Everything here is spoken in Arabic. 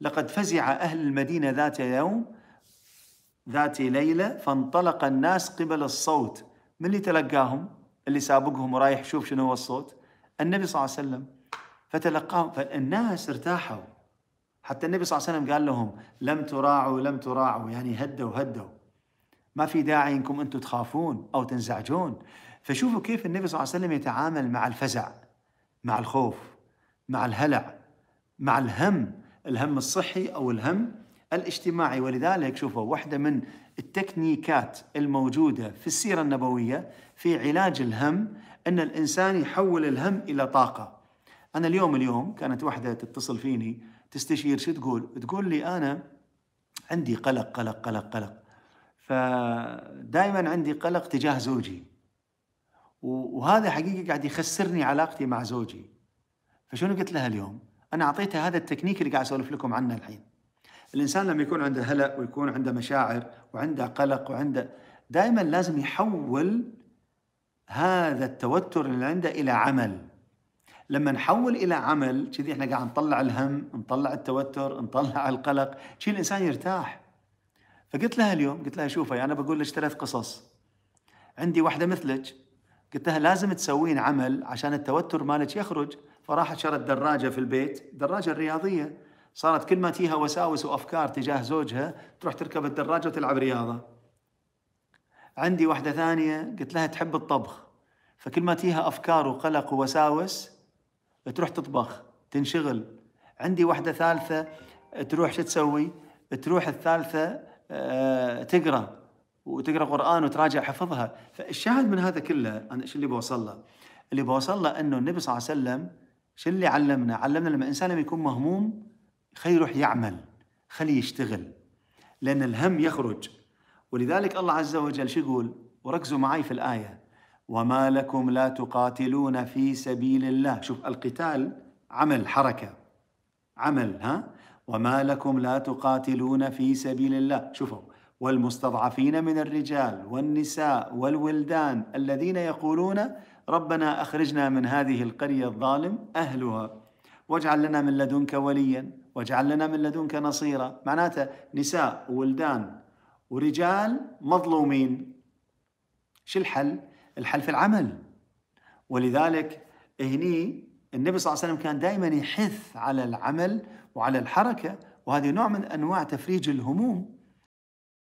لقد فزع أهل المدينة ذات يوم ذات ليلة فانطلق الناس قبل الصوت من اللي تلقاهم اللي سابقهم ورايح يشوف شنو هو الصوت النبي صلى الله عليه وسلم فتلقاهم فالناس ارتاحوا حتى النبي صلى الله عليه وسلم قال لهم لم تراعوا لم تراعوا يعني هدوا هدوا ما في داعي انكم انتم تخافون او تنزعجون فشوفوا كيف النبي صلى الله عليه وسلم يتعامل مع الفزع مع الخوف مع الهلع مع الهم الهم الصحي أو الهم الاجتماعي ولذلك شوفوا واحدة من التكنيكات الموجودة في السيرة النبوية في علاج الهم أن الإنسان يحول الهم إلى طاقة أنا اليوم اليوم كانت واحدة تتصل فيني تستشير شو تقول تقول لي أنا عندي قلق قلق قلق قلق فدائما عندي قلق تجاه زوجي وهذا حقيقة قاعد يخسرني علاقتي مع زوجي فشنو قلت لها اليوم انا اعطيتها هذا التكنيك اللي قاعد اسولف لكم عنه الحين الانسان لما يكون عنده هلا ويكون عنده مشاعر وعنده قلق وعنده دائما لازم يحول هذا التوتر اللي عنده الى عمل لما نحول الى عمل كذي احنا قاعد نطلع الهم نطلع التوتر نطلع القلق شي الانسان يرتاح فقلت لها اليوم قلت لها شوفي انا بقول لك ثلاث قصص عندي واحده مثلك قلت لها لازم تسوين عمل عشان التوتر مالك يخرج فراحت شرت دراجه في البيت دراجه رياضيه صارت كل ما تيها وساوس وافكار تجاه زوجها تروح تركب الدراجه وتلعب رياضه عندي واحده ثانيه قلت لها تحب الطبخ فكل ما تيها افكار وقلق ووساوس تروح تطبخ تنشغل عندي واحده ثالثه تروح شو تسوي تروح الثالثه آه، تقرا وتقرا قران وتراجع حفظها فالشاهد من هذا كله انا ايش اللي بوصل له اللي بوصل له انه النبي صلى الله عليه وسلم شو اللي علمنا؟ علمنا لما الانسان لما يكون مهموم خليه يروح يعمل، خليه يشتغل. لأن الهم يخرج ولذلك الله عز وجل شو يقول؟ وركزوا معي في الآية وما لكم لا تقاتلون في سبيل الله، شوف القتال عمل حركة عمل ها؟ وما لكم لا تقاتلون في سبيل الله، شوفوا والمستضعفين من الرجال والنساء والولدان الذين يقولون ربنا أخرجنا من هذه القرية الظالم أهلها واجعل لنا من لدنك وليا واجعل لنا من لدنك نصيرا معناته نساء وولدان ورجال مظلومين شو الحل؟ الحل في العمل ولذلك هني النبي صلى الله عليه وسلم كان دائما يحث على العمل وعلى الحركة وهذه نوع من أنواع تفريج الهموم